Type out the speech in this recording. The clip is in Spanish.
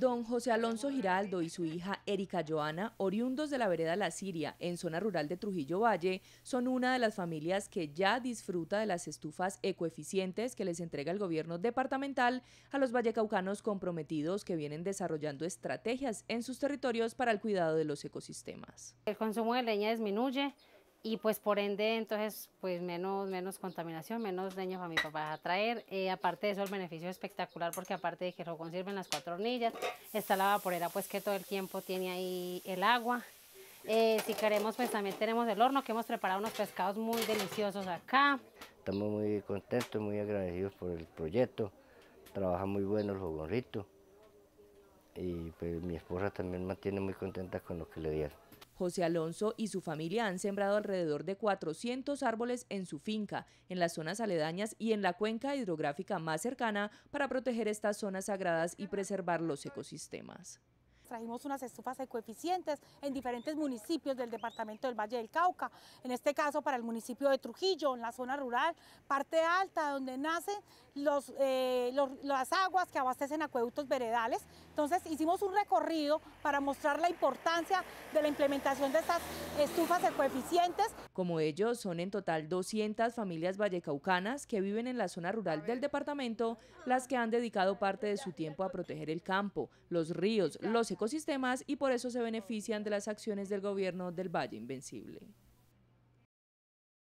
Don José Alonso Giraldo y su hija Erika Joana, oriundos de la vereda La Siria, en zona rural de Trujillo Valle, son una de las familias que ya disfruta de las estufas ecoeficientes que les entrega el gobierno departamental a los vallecaucanos comprometidos que vienen desarrollando estrategias en sus territorios para el cuidado de los ecosistemas. El consumo de leña disminuye, y pues por ende entonces pues menos, menos contaminación, menos daño para mi papá a traer. Eh, aparte de eso el beneficio es espectacular porque aparte de que el sirve en las cuatro hornillas, está la vaporera pues que todo el tiempo tiene ahí el agua. Eh, si queremos pues también tenemos el horno que hemos preparado unos pescados muy deliciosos acá. Estamos muy contentos, muy agradecidos por el proyecto. Trabaja muy bueno el jogoncito y pues mi esposa también mantiene muy contenta con lo que le dieron. José Alonso y su familia han sembrado alrededor de 400 árboles en su finca, en las zonas aledañas y en la cuenca hidrográfica más cercana para proteger estas zonas sagradas y preservar los ecosistemas. Trajimos unas estufas ecoeficientes en diferentes municipios del departamento del Valle del Cauca, en este caso para el municipio de Trujillo, en la zona rural, parte alta donde nacen eh, las aguas que abastecen acueductos veredales. Entonces hicimos un recorrido para mostrar la importancia de la implementación de estas estufas ecoeficientes. Como ellos son en total 200 familias vallecaucanas que viven en la zona rural del departamento, las que han dedicado parte de su tiempo a proteger el campo, los ríos, los ecosistemas y por eso se benefician de las acciones del gobierno del Valle Invencible.